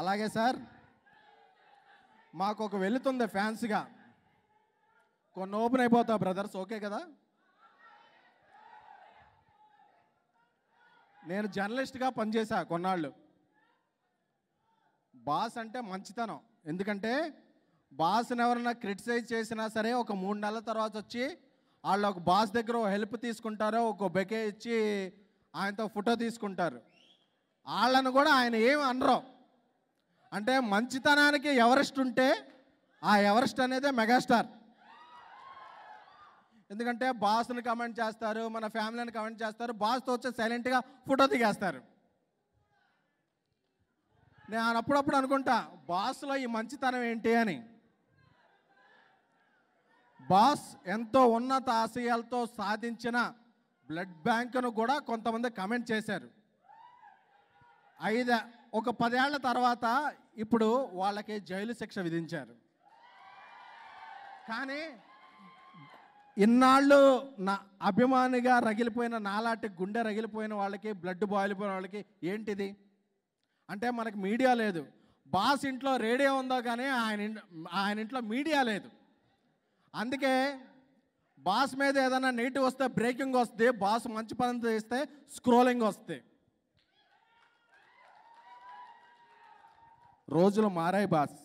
అలాగే సార్ మాకు ఒక వెళుతుంది ఫ్యాన్స్గా కొన్ని ఓపెన్ అయిపోతా బ్రదర్స్ ఓకే కదా నేను జర్నలిస్ట్గా పనిచేశా కొన్నాళ్ళు బాస్ అంటే మంచితనం ఎందుకంటే బాస్ని ఎవరైనా క్రిటిసైజ్ చేసినా సరే ఒక మూడు నెలల తర్వాత వచ్చి వాళ్ళు ఒక బాస్ దగ్గర హెల్ప్ తీసుకుంటారో ఒక బెకే ఇచ్చి ఆయనతో ఫోటో తీసుకుంటారు వాళ్ళను కూడా ఆయన ఏం అనరు అంటే మంచితనానికి ఎవరెస్ట్ ఉంటే ఆ ఎవరెస్ట్ అనేదే మెగాస్టార్ ఎందుకంటే బాస్ని కమెంట్ చేస్తారు మన ఫ్యామిలీని కమెంట్ చేస్తారు బాస్తో వచ్చి సైలెంట్గా ఫోటో దిగేస్తారు నేను అప్పుడప్పుడు అనుకుంటా బాస్లో ఈ మంచితనం ఏంటి అని బాస్ ఎంతో ఉన్నత ఆశయాలతో సాధించిన బ్లడ్ బ్యాంకును కూడా కొంతమంది కమెంట్ చేశారు ఐదు ఒక పదేళ్ల తర్వాత ఇప్పుడు వాళ్ళకి జైలు శిక్ష విధించారు కానీ ఇన్నాళ్ళు నా అభిమానిగా రగిలిపోయిన నాలాటి గుండె రగిలిపోయిన వాళ్ళకి బ్లడ్ పోయిన వాళ్ళకి ఏంటిది అంటే మనకి మీడియా లేదు బాస్ ఇంట్లో రేడియో ఉందో కానీ ఆయన ఆయన ఇంట్లో మీడియా లేదు అందుకే బాస్ మీద ఏదైనా నీటి వస్తే బ్రేకింగ్ వస్తుంది బాస్ మంచి పని చేస్తే స్క్రోలింగ్ వస్తాయి రోజులు మారాయి బాస్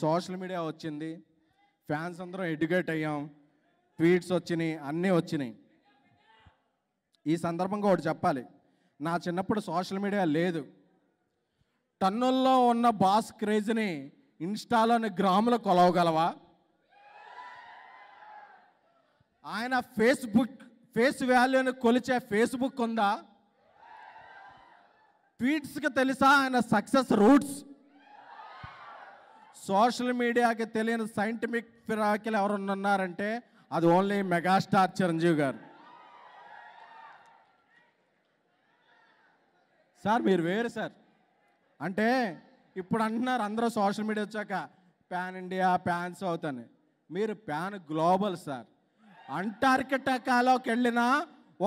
సోషల్ మీడియా వచ్చింది ఫ్యాన్స్ అందరం ఎడ్యుకేట్ అయ్యాం ట్వీట్స్ వచ్చినాయి అన్నీ వచ్చినాయి ఈ సందర్భంగా ఒకటి చెప్పాలి నా చిన్నప్పుడు సోషల్ మీడియా లేదు టన్నుల్లో ఉన్న బాస్ క్రేజ్ని ఇన్స్టాలోని గ్రాములు కొలవగలవా ఆయన ఫేస్బుక్ ఫేస్ వాల్యూని కొలిచే ఫేస్బుక్ ఉందా ట్వీట్స్కి తెలుసా ఆయన సక్సెస్ రూట్స్ సోషల్ మీడియాకి తెలియని సైంటిఫిక్ ఫిరాకిలు ఉన్నారంటే అది ఓన్లీ మెగాస్టార్ చిరంజీవి గారు సార్ మీరు వేరు సార్ అంటే ఇప్పుడు అంటున్నారు అందరూ సోషల్ మీడియా వచ్చాక ప్యాన్ ఇండియా ప్యాన్ సౌత్ అని మీరు ప్యాన్ గ్లోబల్ సార్ అంటార్కిటకాలోకి వెళ్ళిన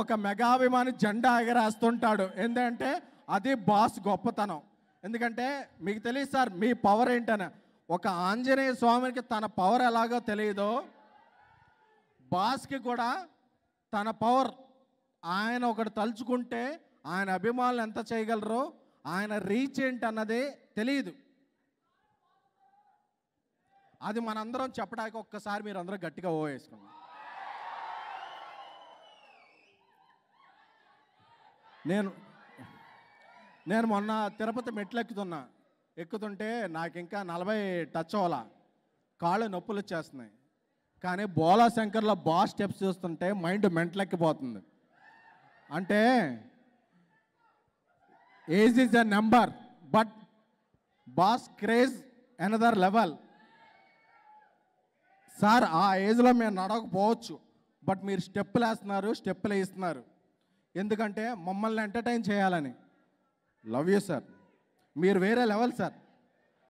ఒక మెగాభిమాని జెండా ఎగరేస్తుంటాడు ఏంటంటే అది బాస్ గొప్పతనం ఎందుకంటే మీకు తెలియదు సార్ మీ పవర్ ఏంటని ఒక ఆంజనేయ స్వామికి తన పవర్ ఎలాగో తెలియదో బాస్కి కూడా తన పవర్ ఆయన ఒకటి తలుచుకుంటే ఆయన అభిమానులు ఎంత చేయగలరో ఆయన రీచ్ ఏంటి అన్నది తెలియదు అది మనందరం చెప్పడానికి ఒక్కసారి మీరు అందరూ గట్టిగా ఓ వేసుకున్నాం నేను నేను మొన్న తిరుపతి మెట్లెక్కుతున్నా ఎక్కుతుంటే నాకు ఇంకా నలభై టచ్ అవ్వాల కాళ్ళు నొప్పులు వచ్చేస్తున్నాయి కానీ బోలా శంకర్లో బాస్ స్టెప్స్ చూస్తుంటే మైండ్ మెంట్లెక్కిపోతుంది అంటే age is a number but boss craze another level sir ఆ ఏజ్లో మేము నడవకపోవచ్చు బట్ మీరు స్టెప్పులు వేస్తున్నారు స్టెప్పులు వేస్తున్నారు ఎందుకంటే మమ్మల్ని ఎంటర్టైన్ చేయాలని లవ్ యూ సార్ మీరు వేరే లెవెల్ సార్